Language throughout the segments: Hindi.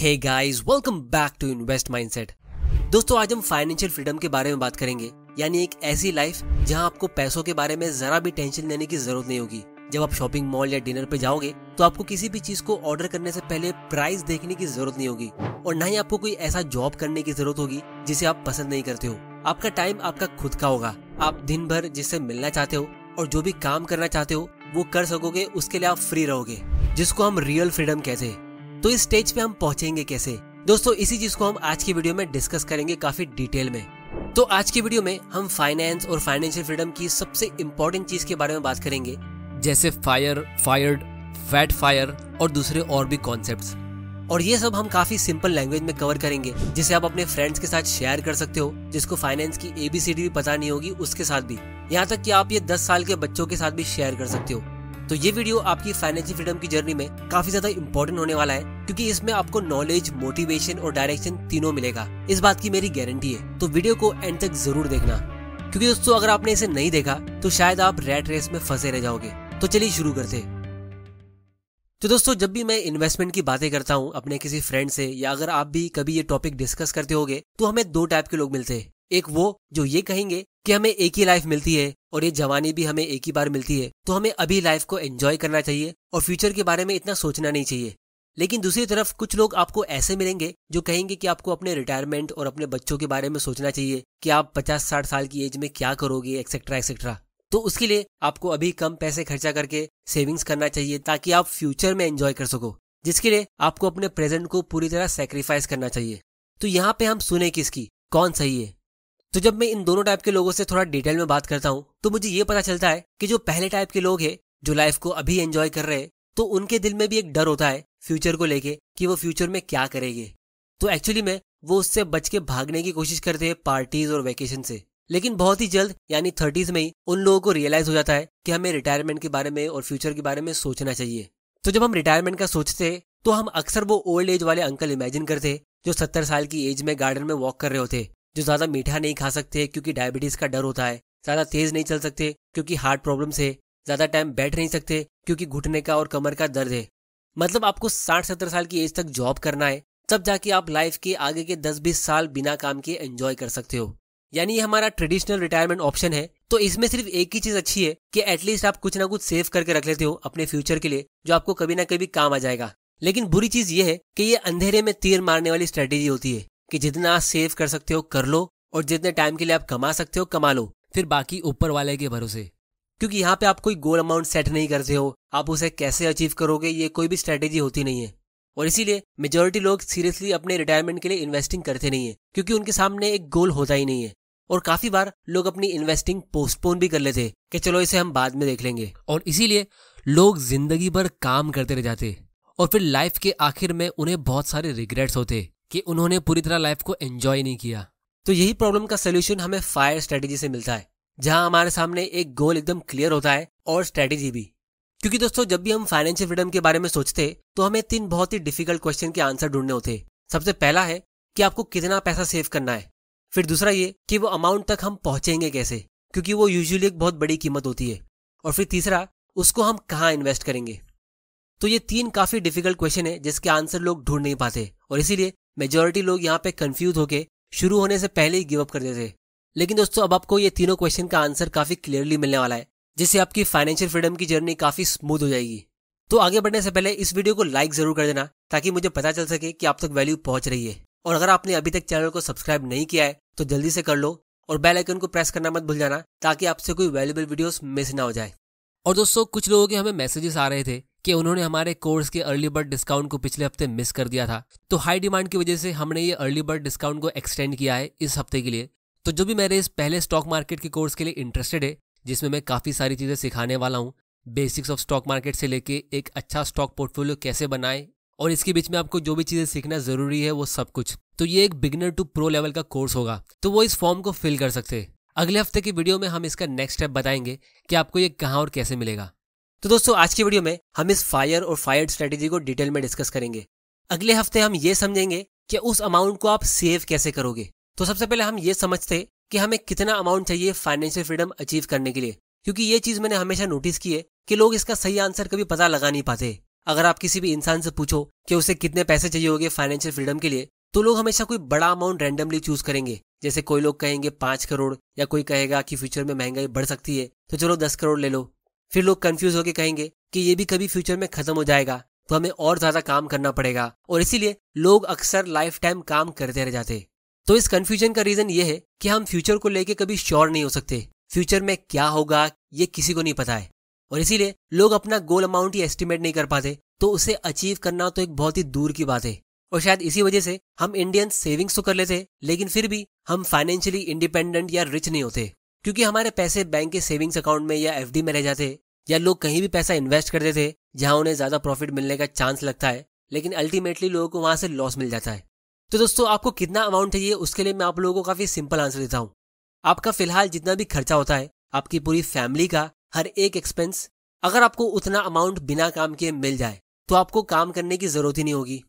hey guys welcome back to invest mindset दोस्तों आज हम फाइनेंशियल फ्रीडम के बारे में बात करेंगे यानी एक ऐसी लाइफ जहां आपको पैसों के बारे में जरा भी टेंशन लेने की जरूरत नहीं होगी जब आप शॉपिंग मॉल या डिनर पे जाओगे तो आपको किसी भी चीज को ऑर्डर करने से पहले प्राइस देखने की जरूरत नहीं होगी और न ही आपको कोई ऐसा जॉब करने की जरूरत होगी जिसे आप पसंद नहीं करते हो आपका टाइम आपका खुद का होगा आप दिन भर जिससे मिलना चाहते हो और जो भी काम करना चाहते हो वो कर सकोगे उसके लिए आप फ्री रहोगे जिसको हम रियल फ्रीडम कहते हैं तो इस स्टेज पे हम पहुंचेंगे कैसे दोस्तों इसी चीज को हम आज की वीडियो में डिस्कस करेंगे काफी डिटेल में तो आज की वीडियो में हम फाइनेंस और फाइनेंशियल फ्रीडम की सबसे इम्पोर्टेंट चीज के बारे में बात करेंगे जैसे फायर फायर्ड फैट फायर और दूसरे और भी कॉन्सेप्ट और ये सब हम काफी सिंपल लैंग्वेज में कवर करेंगे जिसे आप अपने फ्रेंड्स के साथ शेयर कर सकते हो जिसको फाइनेंस की एबीसीडी भी पता नहीं होगी उसके साथ भी यहाँ तक कि आप ये 10 साल के बच्चों के साथ भी शेयर कर सकते हो तो ये वीडियो आपकी फाइनेंशियल फ्रीडम की जर्नी में काफी ज्यादा इंपॉर्टेंट होने वाला है क्योंकि इसमें आपको नॉलेज मोटिवेशन और डायरेक्शन तीनों मिलेगा इस बात की मेरी गारंटी है तो वीडियो को एंड तक जरूर देखना क्योंकि दोस्तों अगर आपने इसे नहीं देखा तो शायद आप रेड रेस में फंसे रह जाओगे तो चलिए शुरू करते तो दोस्तों जब भी मैं इन्वेस्टमेंट की बातें करता हूँ अपने किसी फ्रेंड से या अगर आप भी कभी ये टॉपिक डिस्कस करते होगे तो हमें दो टाइप के लोग मिलते हैं एक वो जो ये कहेंगे कि हमें एक ही लाइफ मिलती है और ये जवानी भी हमें एक ही बार मिलती है तो हमें अभी लाइफ को एंजॉय करना चाहिए और फ्यूचर के बारे में इतना सोचना नहीं चाहिए लेकिन दूसरी तरफ कुछ लोग आपको ऐसे मिलेंगे जो कहेंगे कि आपको अपने रिटायरमेंट और अपने बच्चों के बारे में सोचना चाहिए कि आप पचास साठ साल की एज में क्या करोगे एक्सेट्रा एक्सेट्रा तो उसके लिए आपको अभी कम पैसे खर्चा करके सेविंग्स करना चाहिए ताकि आप फ्यूचर में एंजॉय कर सको जिसके लिए आपको अपने प्रेजेंट को पूरी तरह सेक्रीफाइस करना चाहिए तो यहाँ पे हम सुने किसकी कौन सही है तो जब मैं इन दोनों टाइप के लोगों से थोड़ा डिटेल में बात करता हूँ तो मुझे ये पता चलता है कि जो पहले टाइप के लोग हैं जो लाइफ को अभी एंजॉय कर रहे हैं तो उनके दिल में भी एक डर होता है फ्यूचर को लेके कि वो फ्यूचर में क्या करेंगे तो एक्चुअली में वो उससे बच के भागने की कोशिश करते हैं पार्टीज और वेकेशन से लेकिन बहुत ही जल्द यानी थर्टीज में ही उन लोगों को रियलाइज हो जाता है कि हमें रिटायरमेंट के बारे में और फ्यूचर के बारे में सोचना चाहिए तो जब हम रिटायरमेंट का सोचते हैं तो हम अक्सर वो ओल्ड एज वाले अंकल इमेजिन करते जो सत्तर साल की एज में गार्डन में वॉक कर रहे होते जो ज़्यादा मीठा नहीं खा सकते क्योंकि डायबिटीज़ का डर होता है ज़्यादा तेज़ नहीं चल सकते क्योंकि हार्ट प्रॉब्लम है ज़्यादा टाइम बैठ नहीं सकते क्योंकि घुटने का और कमर का दर्द है मतलब आपको साठ सत्तर साल की एज तक जॉब करना है तब जाके आप लाइफ के आगे के दस बीस साल बिना काम के एंजॉय कर सकते हो यानी ये हमारा ट्रेडिशनल रिटायरमेंट ऑप्शन है तो इसमें सिर्फ एक ही चीज अच्छी है कि एटलीस्ट आप कुछ ना कुछ सेव करके रख लेते हो अपने फ्यूचर के लिए जो आपको कभी ना कभी काम आ जाएगा लेकिन बुरी चीज ये है कि ये अंधेरे में तीर मारने वाली स्ट्रेटेजी होती है कि जितना आप सेव कर सकते हो कर लो और जितने टाइम के लिए आप कमा सकते हो कमा लो फिर बाकी ऊपर वाले के भरोसे क्योंकि यहाँ पे आप कोई गोल अमाउंट सेट नहीं करते हो आप उसे कैसे अचीव करोगे ये कोई भी स्ट्रेटेजी होती नहीं है और इसीलिए मेजोरिटी लोग सीरियसली अपने रिटायरमेंट के लिए इन्वेस्टिंग करते नहीं है क्योंकि उनके सामने एक गोल होता ही नहीं है और काफी बार लोग अपनी इन्वेस्टिंग पोस्टपोन भी कर लेते कि चलो इसे हम बाद में देख लेंगे और इसीलिए लोग जिंदगी भर काम करते रह जाते और फिर लाइफ के आखिर में उन्हें बहुत सारे रिग्रेट्स होते कि उन्होंने पूरी तरह लाइफ को एंजॉय नहीं किया तो यही प्रॉब्लम का सोल्यूशन हमें फायर स्ट्रेटेजी से मिलता है जहां हमारे सामने एक गोल एकदम क्लियर होता है और स्ट्रेटेजी भी क्योंकि दोस्तों जब भी हम फाइनेंशियल फ्रीडम के बारे में सोचते तो हमें तीन बहुत ही डिफिकल्ट क्वेश्चन के आंसर ढूंढने होते सबसे पहला है कि आपको कितना पैसा सेव करना है फिर दूसरा ये कि वो अमाउंट तक हम पहुंचेंगे कैसे क्योंकि वो यूजुअली एक बहुत बड़ी कीमत होती है और फिर तीसरा उसको हम कहाँ इन्वेस्ट करेंगे तो ये तीन काफी डिफिकल्ट क्वेश्चन है जिसके आंसर लोग ढूंढ नहीं पाते और इसीलिए मेजोरिटी लोग यहाँ पे कंफ्यूज होके शुरू होने से पहले ही गिव अप कर देते लेकिन दोस्तों अब आपको ये तीनों क्वेश्चन का आंसर काफी क्लियरली मिलने वाला है जिससे आपकी फाइनेंशियल फ्रीडम की जर्नी काफी स्मूथ हो जाएगी तो आगे बढ़ने से पहले इस वीडियो को लाइक जरूर कर देना ताकि मुझे पता चल सके कि आप तक वैल्यू पहुंच रही है और अगर आपने अभी तक चैनल को सब्सक्राइब नहीं किया है तो जल्दी से कर लो और बेल आइकन को प्रेस करना मत भूल जाना ताकि आपसे कोई वैल्यूबल वीडियोस मिस ना हो जाए और दोस्तों कुछ लोगों के हमें मैसेजेस आ रहे थे कि उन्होंने हमारे कोर्स के अर्ली बर्ड डिस्काउंट को पिछले हफ्ते मिस कर दिया था तो हाई डिमांड की वजह से हमने ये अर्ली बर्ड डिस्काउंट को एक्सटेंड किया है इस हफ्ते के लिए तो जो भी मेरे इस पहले स्टॉक मार्केट के कोर्स के लिए इंटरेस्टेड है जिसमें मैं काफ़ी सारी चीज़ें सिखाने वाला हूँ बेसिक्स ऑफ स्टॉक मार्केट से लेके एक अच्छा स्टॉक पोर्टफोलियो कैसे बनाए और इसके बीच में आपको जो भी चीज़ें सीखना जरूरी है वो सब कुछ तो ये एक बिगनर टू प्रो लेवल का कोर्स होगा तो वो इस फॉर्म को फिल कर सकते हैं अगले हफ्ते की वीडियो में हम इसका नेक्स्ट स्टेप बताएंगे कि आपको ये कहाँ और कैसे मिलेगा तो दोस्तों आज की वीडियो में हम इस फायर और फायर स्ट्रेटेजी को डिटेल में डिस्कस करेंगे अगले हफ्ते हम ये समझेंगे कि उस अमाउंट को आप सेव कैसे करोगे तो सबसे पहले हम ये समझते कि हमें कितना अमाउंट चाहिए फाइनेंशियल फ्रीडम अचीव करने के लिए क्योंकि ये चीज मैंने हमेशा नोटिस की है कि लोग इसका सही आंसर कभी पता लगा नहीं पाते अगर आप किसी भी इंसान से पूछो कि उसे कितने पैसे चाहिए होंगे फाइनेंशियल फ्रीडम के लिए तो लोग हमेशा कोई बड़ा अमाउंट रैंडमली चूज करेंगे जैसे कोई लोग कहेंगे पांच करोड़ या कोई कहेगा कि फ्यूचर में महंगाई बढ़ सकती है तो चलो दस करोड़ ले लो फिर लोग कंफ्यूज होकर कहेंगे कि ये भी कभी फ्यूचर में खत्म हो जाएगा तो हमें और ज्यादा काम करना पड़ेगा और इसीलिए लोग अक्सर लाइफ टाइम काम करते रह जाते तो इस कंफ्यूजन का रीजन ये है कि हम फ्यूचर को लेके कभी श्योर नहीं हो सकते फ्यूचर में क्या होगा ये किसी को नहीं पता है और इसीलिए लोग अपना गोल अमाउंट ही एस्टिमेट नहीं कर पाते तो उसे अचीव करना तो एक बहुत ही दूर की बात है और शायद इसी वजह से हम इंडियन सेविंग्स तो कर लेते लेकिन फिर भी हम फाइनेंशियली इंडिपेंडेंट या रिच नहीं होते क्योंकि हमारे पैसे बैंक के सेविंग्स अकाउंट में या एफडी में रह जाते या लोग कहीं भी पैसा इन्वेस्ट करते थे जहां उन्हें ज्यादा प्रॉफिट मिलने का चांस लगता है लेकिन अल्टीमेटली लोगों को वहां से लॉस मिल जाता है तो दोस्तों आपको कितना अमाउंट चाहिए उसके लिए मैं आप लोगों को काफी सिंपल आंसर देता हूँ आपका फिलहाल जितना भी खर्चा होता है आपकी पूरी फैमिली का हर एक एक्सपेंस अगर आपको उतना अमाउंट बिना काम किए मिल जाए तो आपको काम करने की जरूरत ही नहीं होगी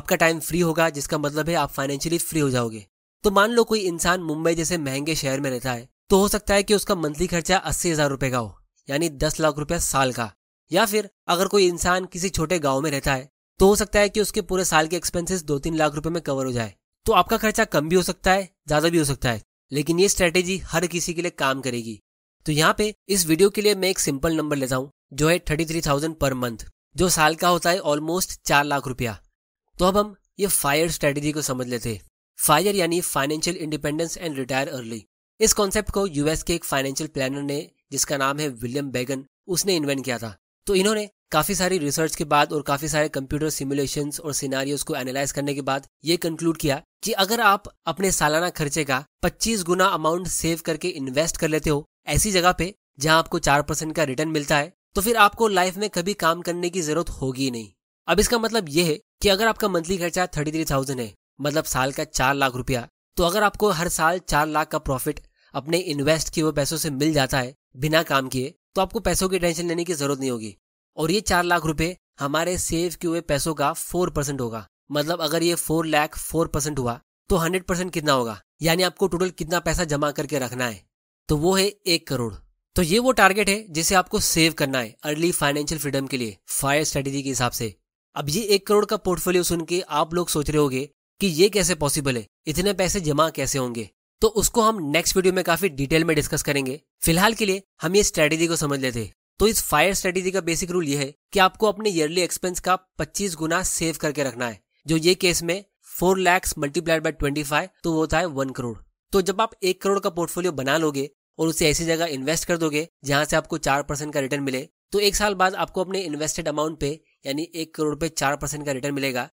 आपका टाइम फ्री होगा जिसका मतलब है आप फाइनेंशियली फ्री हो जाओगे तो मान लो कोई इंसान मुंबई जैसे महंगे शहर में रहता है तो हो सकता है कि उसका मंथली खर्चा अस्सी हजार रूपए का हो यानी दस लाख रुपया साल का या फिर अगर कोई इंसान किसी छोटे गांव में रहता है तो हो सकता है कि उसके पूरे साल के एक्सपेंसेस दो तीन लाख रुपए में कवर हो जाए तो आपका खर्चा कम भी हो सकता है ज्यादा भी हो सकता है लेकिन ये स्ट्रेटेजी हर किसी के लिए काम करेगी तो यहाँ पे इस वीडियो के लिए मैं एक सिंपल नंबर लेता हूँ जो है thirty three thousand per month जो साल का होता है ऑलमोस्ट चार लाख रुपया तो अब हम ये फायर स्ट्रेटेजी को समझ लेते हैं फायर यानी financial independence and retire early इस कॉन्सेप्ट को यूएस के एक फाइनेंशियल प्लानर ने जिसका नाम है विलियम बेगन उसने इन्वेंट किया था तो इन्होंने काफी सारी रिसर्च के बाद और काफी सारे कंप्यूटर सिमुलेशन और सिनारियोस को एनालाइज करने के बाद ये कंक्लूड किया कि अगर आप अपने सालाना खर्चे का 25 गुना अमाउंट सेव करके इन्वेस्ट कर लेते हो ऐसी जगह पे जहां आपको 4 परसेंट का रिटर्न मिलता है तो फिर आपको लाइफ में कभी काम करने की जरूरत होगी नहीं अब इसका मतलब ये है कि अगर आपका मंथली खर्चा थर्टी थ्री थाउजेंड है मतलब साल का चार लाख रुपया तो अगर आपको हर साल चार लाख का प्रॉफिट अपने इन्वेस्ट किए हुए पैसों से मिल जाता है बिना काम किए तो आपको पैसों की टेंशन लेने की जरूरत नहीं होगी और ये चार लाख रुपए हमारे सेव किए हुए पैसों का फोर परसेंट होगा मतलब अगर ये फोर लाख फोर परसेंट हुआ तो हंड्रेड परसेंट कितना होगा यानी आपको टोटल कितना पैसा जमा करके रखना है तो वो है एक करोड़ तो ये वो टारगेट है जिसे आपको सेव करना है अर्ली फाइनेंशियल फ्रीडम के लिए फायर स्ट्रेटेजी के हिसाब से अब ये एक करोड़ का पोर्टफोलियो सुन के आप लोग सोच रहे होगे कि ये कैसे पॉसिबल है इतने पैसे जमा कैसे होंगे तो उसको हम नेक्स्ट वीडियो में काफी डिटेल में डिस्कस करेंगे फिलहाल के लिए हम ये स्ट्रेटेजी को समझ लेते तो इस फायर स्ट्रेटेजी का बेसिक रूल ये है कि आपको अपने ईयरली एक्सपेंस का 25 गुना सेव करके रखना है जो ये केस में 4 लैक्स मल्टीप्लाइड बाय 25 तो वो होता है वन करोड़ तो जब आप एक करोड़ का पोर्टफोलियो बना लोगे और उसे ऐसी जगह इन्वेस्ट कर दोगे जहां से आपको चार परसेंट का रिटर्न मिले तो एक साल बाद आपको अपने इन्वेस्टेड अमाउंट पे यानी एक करोड़ पे चार परसेंट का रिटर्न मिलेगा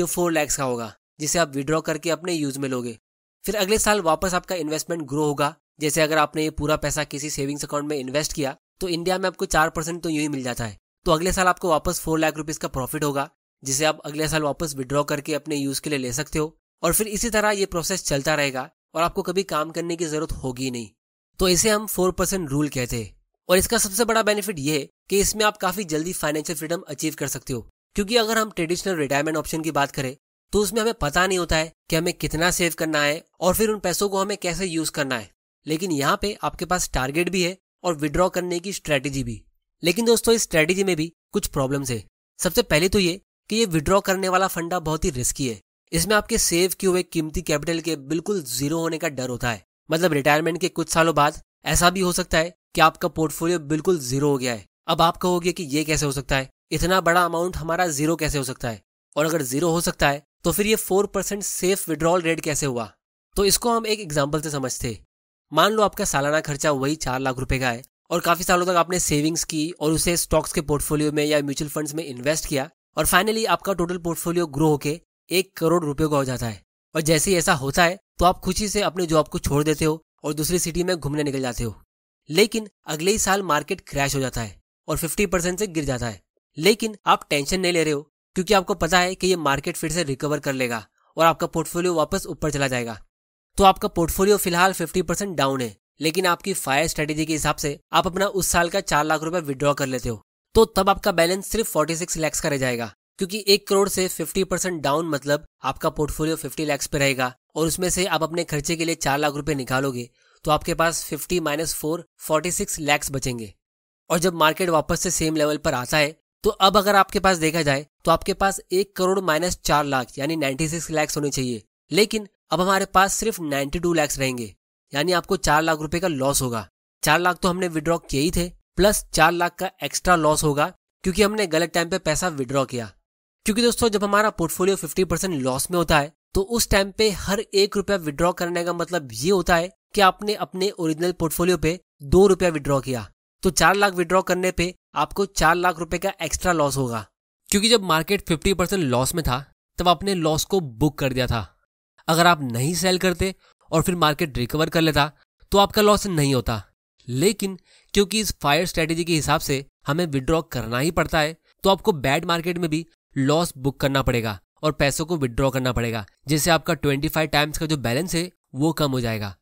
जो फोर लैक्स का होगा जिसे आप विड्रॉ करके अपने यूज में लोगे फिर अगले साल वापस आपका इन्वेस्टमेंट ग्रो होगा जैसे अगर आपने ये पूरा पैसा किसी सेविंग्स अकाउंट में इन्वेस्ट किया तो इंडिया में आपको चार परसेंट तो यू ही मिल जाता है तो अगले साल आपको वापस फोर लाख रुपीज का प्रॉफिट होगा जिसे आप अगले साल वापस विड्रॉ करके अपने यूज के लिए ले सकते हो और फिर इसी तरह ये प्रोसेस चलता रहेगा और आपको कभी काम करने की जरूरत होगी नहीं तो इसे हम फोर परसेंट रूल कहते हैं और इसका सबसे बड़ा बेनिफिट ये है कि इसमें आप काफी जल्दी फाइनेंशियल फ्रीडम अचीव कर सकते हो क्योंकि अगर हम ट्रेडिशनल रिटायरमेंट ऑप्शन की बात करें तो उसमें हमें पता नहीं होता है कि हमें कितना सेव करना है और फिर उन पैसों को हमें कैसे यूज करना है लेकिन यहाँ पे आपके पास टारगेट भी है और विड्रॉ करने की स्ट्रेटेजी भी लेकिन दोस्तों इस स्ट्रेटेजी में भी कुछ प्रॉब्लम्स है सबसे पहले तो ये कि ये विड्रॉ करने वाला फंडा बहुत ही रिस्की है इसमें आपके सेव किए हुए कीमती कैपिटल के बिल्कुल जीरो होने का डर होता है मतलब रिटायरमेंट के कुछ सालों बाद ऐसा भी हो सकता है कि आपका पोर्टफोलियो बिल्कुल जीरो हो गया है अब आप कहोगे कि ये कैसे हो सकता है इतना बड़ा अमाउंट हमारा जीरो कैसे हो सकता है और अगर जीरो हो सकता है तो फिर ये four percent safe withdrawal rate कैसे हुआ तो इसको हम एक एग्जाम्पल से समझते मान लो आपका सालाना खर्चा वही चार लाख रुपए का है और काफी सालों तक आपने सेविंग्स की और उसे स्टॉक्स के पोर्टफोलियो में या म्यूचुअल फंड्स में इन्वेस्ट किया और फाइनली आपका टोटल पोर्टफोलियो ग्रो होकर एक करोड़ रुपए का हो जाता है और जैसे ही ऐसा होता है तो आप खुशी से अपने जॉब को छोड़ देते हो और दूसरी सिटी में घूमने निकल जाते हो लेकिन अगले ही साल मार्केट क्रैश हो जाता है और 50 परसेंट से गिर जाता है लेकिन आप टेंशन नहीं ले रहे हो क्योंकि आपको पता है कि ये मार्केट फिर से रिकवर कर लेगा और आपका पोर्टफोलियो वापस ऊपर चला जाएगा तो आपका पोर्टफोलियो फिलहाल 50% डाउन है लेकिन आपकी फायर स्ट्रेटेजी के हिसाब से आप अपना उस साल का चार लाख रुपए विद्रॉ कर लेते हो तो तब आपका बैलेंस सिर्फ सिक्स लैक्स का रह जाएगा क्योंकि एक करोड़ से परसेंट डाउन मतलब आपका पोर्टफोलियो फिफ्टी लैक्स पे रहेगा और उसमें से आप अपने खर्चे के लिए चार लाख रुपए निकालोगे तो आपके पास fifty minus four forty lakhs बचेंगे और जब मार्केट वापस से सेम लेवल पर आता है तो अब अगर आपके पास देखा जाए तो आपके पास एक करोड़ माइनस चार लाख यानी नाइन्टी सिक्स लैक्स होने चाहिए लेकिन अब हमारे पास सिर्फ नाइन्टी टू लैक्स रहेंगे यानी आपको चार लाख रुपए का लॉस होगा चार लाख तो हमने विड्रॉ किए ही थे प्लस चार लाख का एक्स्ट्रा लॉस होगा क्योंकि हमने गलत टाइम पे पैसा विड्रॉ किया क्योंकि दोस्तों जब हमारा पोर्टफोलियो फिफ्टी परसेंट लॉस में होता है तो उस टाइम पे हर एक रुपया विड्रॉ करने का मतलब ये होता है कि आपने अपने ओरिजिनल पोर्टफोलियो पे दो रुपया विड्रॉ किया तो चार लाख विड्रॉ करने पे आपको चार लाख रुपए का एक्स्ट्रा लॉस होगा क्योंकि जब मार्केट फिफ्टी परसेंट लॉस में था तब आपने लॉस को बुक कर दिया था अगर आप नहीं सेल करते और फिर मार्केट रिकवर कर लेता तो आपका लॉस नहीं होता लेकिन क्योंकि इस फायर स्ट्रेटेजी के हिसाब से हमें विड्रॉ करना ही पड़ता है तो आपको बैड मार्केट में भी लॉस बुक करना पड़ेगा और पैसों को विड्रॉ करना पड़ेगा जिससे आपका ट्वेंटी टाइम्स का जो बैलेंस है वो कम हो जाएगा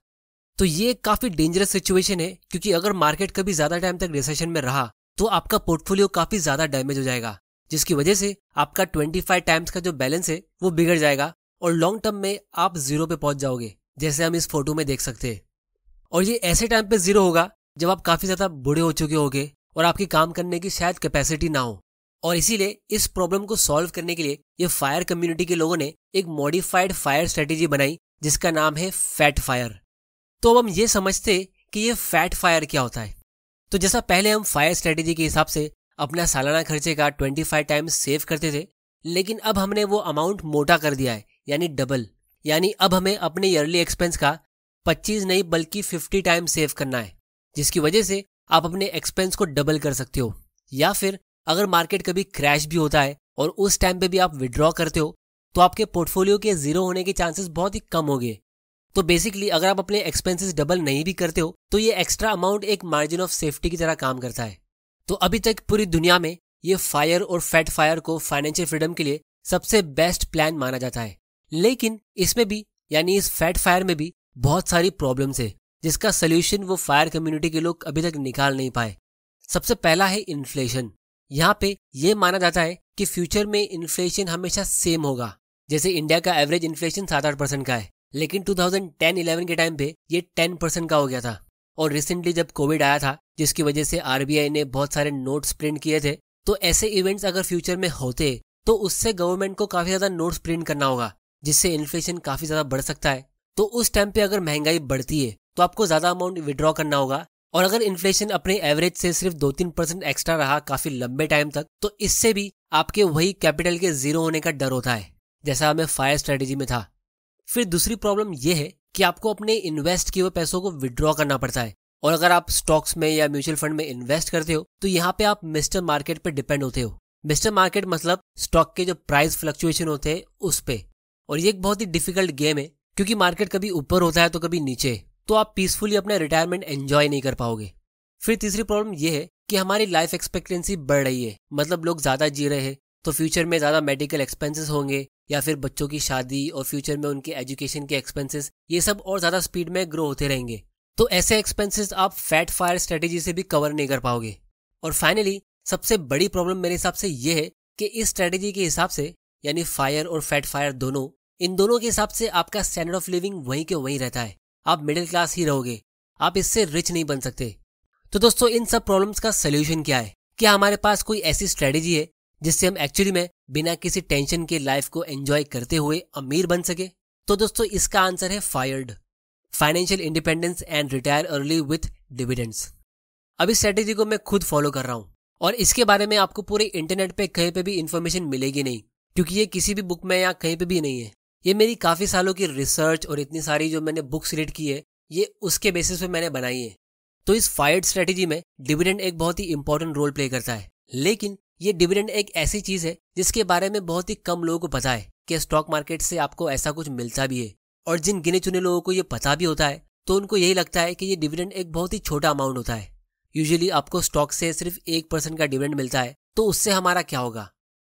तो ये काफी डेंजरस सिचुएशन है क्योंकि अगर मार्केट कभी ज्यादा टाइम तक रिसेशन में रहा तो आपका पोर्टफोलियो काफी ज्यादा डैमेज हो जाएगा जिसकी वजह से आपका 25 टाइम्स का जो बैलेंस है वो बिगड़ जाएगा और लॉन्ग टर्म में आप जीरो पे पहुंच जाओगे जैसे हम इस फोटो में देख सकते हैं और ये ऐसे टाइम पे जीरो होगा जब आप काफी ज्यादा बूढ़े हो चुके होगे और आपकी काम करने की शायद कैपेसिटी ना हो और इसीलिए इस प्रॉब्लम को सॉल्व करने के लिए ये फायर कम्युनिटी के लोगों ने एक मॉडिफाइड फायर स्ट्रेटेजी बनाई जिसका नाम है फैट फायर तो अब हम ये समझते कि ये फैट फायर क्या होता है तो जैसा पहले हम फायर स्ट्रेटेजी के हिसाब से अपना सालाना खर्चे का 25 टाइम्स सेव करते थे लेकिन अब हमने वो अमाउंट मोटा कर दिया है यानी डबल यानी अब हमें अपने ईयरली एक्सपेंस का 25 नहीं बल्कि 50 टाइम्स सेव करना है जिसकी वजह से आप अपने एक्सपेंस को डबल कर सकते हो या फिर अगर मार्केट कभी क्रैश भी होता है और उस टाइम पे भी आप विड्रॉ करते हो तो आपके पोर्टफोलियो के जीरो होने के चांसेस बहुत ही कम हो गए तो बेसिकली अगर आप अपने एक्सपेंसेस डबल नहीं भी करते हो तो ये एक्स्ट्रा अमाउंट एक मार्जिन ऑफ सेफ्टी की तरह काम करता है तो अभी तक पूरी दुनिया में ये फायर और फैट फायर को फाइनेंशियल फ्रीडम के लिए सबसे बेस्ट प्लान माना जाता है लेकिन इसमें भी यानी इस फैट फायर में भी बहुत सारी प्रॉब्लम्स है जिसका सोल्यूशन वो फायर कम्युनिटी के लोग अभी तक निकाल नहीं पाए सबसे पहला है इन्फ्लेशन यहाँ पे ये माना जाता है कि फ्यूचर में इन्फ्लेशन हमेशा सेम होगा जैसे इंडिया का एवरेज इन्फ्लेशन सात आठ परसेंट का है लेकिन 2010-11 के टाइम पे ये 10 परसेंट का हो गया था और रिसेंटली जब कोविड आया था जिसकी वजह से आरबीआई ने बहुत सारे नोट्स प्रिंट किए थे तो ऐसे इवेंट्स अगर फ्यूचर में होते तो उससे गवर्नमेंट को काफी ज्यादा नोट्स प्रिंट करना होगा जिससे इन्फ्लेशन काफी ज्यादा बढ़ सकता है तो उस टाइम पे अगर महंगाई बढ़ती है तो आपको ज्यादा अमाउंट विड्रॉ करना होगा और अगर इन्फ्लेशन अपने एवरेज से सिर्फ दो तीन परसेंट एक्स्ट्रा रहा काफी लंबे टाइम तक तो इससे भी आपके वही कैपिटल के जीरो होने का डर होता है जैसा हमें फायर स्ट्रेटेजी में था फिर दूसरी प्रॉब्लम यह है कि आपको अपने इन्वेस्ट किए हुए पैसों को विड्रॉ करना पड़ता है और अगर आप स्टॉक्स में या म्यूचुअल फंड में इन्वेस्ट करते हो तो यहाँ पे आप मिस्टर मार्केट पे डिपेंड होते हो मिस्टर मार्केट मतलब स्टॉक के जो प्राइस फ्लक्चुएशन होते हैं उस पे और ये एक बहुत ही डिफिकल्ट गेम है क्योंकि मार्केट कभी ऊपर होता है तो कभी नीचे तो आप पीसफुली अपना रिटायरमेंट एंजॉय नहीं कर पाओगे फिर तीसरी प्रॉब्लम यह है कि हमारी लाइफ एक्सपेक्टेंसी बढ़ रही है मतलब लोग ज्यादा जी रहे हैं तो फ्यूचर में ज़्यादा मेडिकल एक्सपेंसेस होंगे या फिर बच्चों की शादी और फ्यूचर में उनके एजुकेशन के एक्सपेंसेस ये सब और ज़्यादा स्पीड में ग्रो होते रहेंगे तो ऐसे एक्सपेंसेस आप फैट फायर स्ट्रेटेजी से भी कवर नहीं कर पाओगे और फाइनली सबसे बड़ी प्रॉब्लम मेरे हिसाब से ये है कि इस स्ट्रेटेजी के हिसाब से यानी फायर और फैट फायर दोनों इन दोनों के हिसाब से आपका स्टैंडर्ड ऑफ लिविंग वहीं के वहीं रहता है आप मिडिल क्लास ही रहोगे आप इससे रिच नहीं बन सकते तो दोस्तों इन सब प्रॉब्लम्स का सोल्यूशन क्या है क्या हमारे पास कोई ऐसी स्ट्रेटेजी है जिससे हम एक्चुअली में बिना किसी टेंशन के लाइफ को एंजॉय करते हुए अमीर बन सके तो दोस्तों इसका आंसर है FIRED financial independence and retire early with dividends अब इस स्ट्रेटेजी को मैं खुद फॉलो कर रहा हूँ और इसके बारे में आपको पूरे इंटरनेट पे कहीं पे भी इन्फॉर्मेशन मिलेगी नहीं क्योंकि ये किसी भी बुक में या कहीं पे भी नहीं है ये मेरी काफ़ी सालों की रिसर्च और इतनी सारी जो मैंने बुक्स रीड की है ये उसके बेसिस पे मैंने बनाई है तो इस फायर्ड स्ट्रेटेजी में डिविडेंड एक बहुत ही इंपॉर्टेंट रोल प्ले करता है लेकिन ये डिविडेंड एक ऐसी चीज है जिसके बारे में बहुत ही कम लोगों को पता है कि स्टॉक मार्केट से आपको ऐसा कुछ मिलता भी है और जिन गिने चुने लोगों को ये पता भी होता है तो उनको यही लगता है कि ये डिविडेंड एक बहुत ही छोटा अमाउंट होता है यूजुअली आपको स्टॉक से सिर्फ एक परसेंट का डिविडेंड मिलता है तो उससे हमारा क्या होगा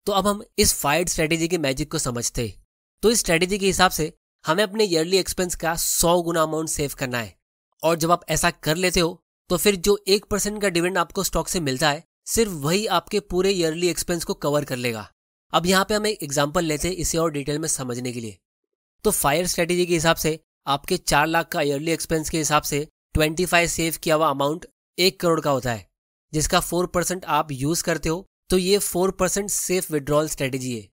तो अब हम इस फाइड स्ट्रेटेजी के मैजिक को समझते हैं तो इस स्ट्रेटेजी के हिसाब से हमें अपने ईयरली एक्सपेंस का सौ गुना अमाउंट सेव करना है और जब आप ऐसा कर लेते हो तो फिर जो एक परसेंट का डिविडेंड आपको स्टॉक से मिलता है सिर्फ वही आपके पूरे ईयरली एक्सपेंस को कवर कर लेगा अब यहाँ पे हम एक एग्जाम्पल लेते हैं इसे और डिटेल में समझने के लिए तो फायर स्ट्रेटेजी के हिसाब से आपके चार लाख का ईयरली एक्सपेंस के हिसाब से ट्वेंटी फाइव सेव किया हुआ अमाउंट एक करोड़ का होता है जिसका फोर परसेंट आप यूज करते हो तो ये four percent safe withdrawal strategy है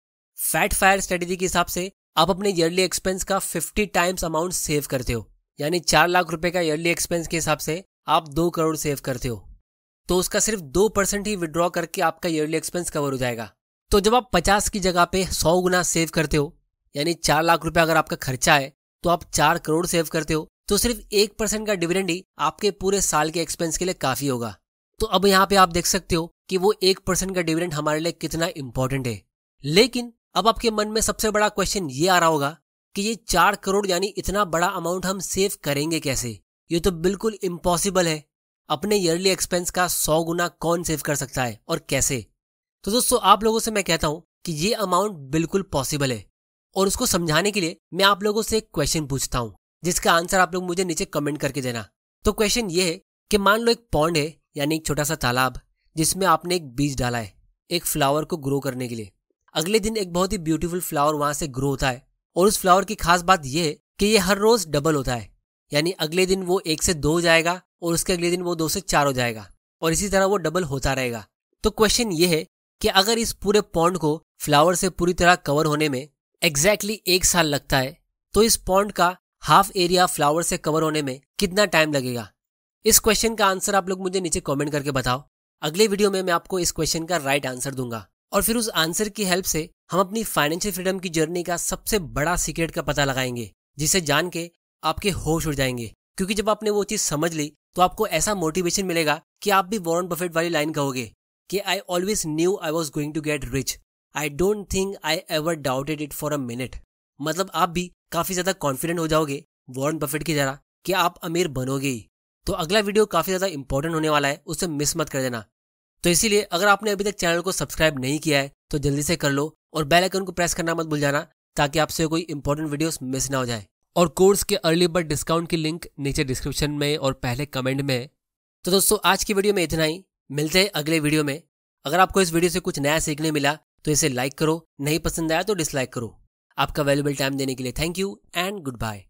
फैट फायर स्ट्रेटेजी के हिसाब से आप अपने ईयरली एक्सपेंस का फिफ्टी टाइम्स अमाउंट सेव करते हो यानी चार लाख रुपए का ईयरली एक्सपेंस के हिसाब से आप दो करोड़ सेव करते हो तो उसका सिर्फ दो परसेंट ही विड्रॉ करके आपका ईयरली एक्सपेंस कवर हो जाएगा तो जब आप पचास की जगह पे सौ गुना सेव करते हो यानी चार लाख रुपया अगर आपका खर्चा है तो आप चार करोड़ सेव करते हो तो सिर्फ एक परसेंट का डिविडेंड ही आपके पूरे साल के एक्सपेंस के लिए काफी होगा तो अब यहाँ पे आप देख सकते हो कि वो एक परसेंट का डिविडेंड हमारे लिए कितना इंपॉर्टेंट है लेकिन अब आपके मन में सबसे बड़ा क्वेश्चन ये आ रहा होगा कि ये चार करोड़ यानी इतना बड़ा अमाउंट हम सेव करेंगे कैसे ये तो बिल्कुल इम्पॉसिबल है अपने ईयरली एक्सपेंस का सौ गुना कौन सेव कर सकता है और कैसे तो दोस्तों आप लोगों से मैं कहता हूं कि ये अमाउंट बिल्कुल पॉसिबल है और उसको समझाने के लिए मैं आप लोगों से एक क्वेश्चन पूछता हूं जिसका आंसर आप लोग मुझे नीचे कमेंट करके देना तो क्वेश्चन ये है कि मान लो एक पॉन्ड है यानी एक छोटा सा तालाब जिसमें आपने एक बीज डाला है एक फ्लावर को ग्रो करने के लिए अगले दिन एक बहुत ही ब्यूटीफुल फ्लावर वहां से ग्रो होता है और उस फ्लावर की खास बात यह है कि ये हर रोज डबल होता है यानी अगले दिन वो एक से दो हो जाएगा और उसके अगले दिन वो दो से चार हो जाएगा और इसी तरह वो डबल होता रहेगा तो क्वेश्चन ये है कि अगर इस पूरे पॉन्ड को फ्लावर से पूरी तरह कवर होने में एग्जैक्टली exactly एक साल लगता है तो इस पॉन्ड का हाफ एरिया फ्लावर से कवर होने में कितना टाइम लगेगा इस क्वेश्चन का आंसर आप लोग मुझे नीचे कमेंट करके बताओ अगले वीडियो में मैं आपको इस क्वेश्चन का राइट आंसर दूंगा और फिर उस आंसर की हेल्प से हम अपनी फाइनेंशियल फ्रीडम की जर्नी का सबसे बड़ा सीक्रेट का पता लगाएंगे जिसे जान के आपके होश उड़ जाएंगे क्योंकि जब आपने वो चीज़ समझ ली तो आपको ऐसा मोटिवेशन मिलेगा कि आप भी वॉरेन बफेट वाली लाइन कहोगे कि I always knew I was going to get rich I don't think I ever doubted it for a minute मतलब आप भी काफ़ी ज़्यादा कॉन्फिडेंट हो जाओगे वॉरेन बफेट की जरा कि आप अमीर बनोगे ही तो अगला वीडियो काफ़ी ज़्यादा इंपॉर्टेंट होने वाला है उसे मिस मत कर देना तो इसीलिए अगर आपने अभी तक चैनल को सब्सक्राइब नहीं किया है तो जल्दी से कर लो और बेल आइकन को प्रेस करना मत भूल जाना ताकि आपसे कोई इंपॉर्टेंट वीडियोस मिस ना हो जाए और कोर्स के अर्ली बर्ड डिस्काउंट की लिंक नीचे डिस्क्रिप्शन में और पहले कमेंट में तो दोस्तों आज की वीडियो में इतना ही मिलते हैं अगले वीडियो में अगर आपको इस वीडियो से कुछ नया सीखने मिला तो इसे लाइक करो नहीं पसंद आया तो डिसलाइक करो आपका वैल्यूबल टाइम देने के लिए thank you and good bye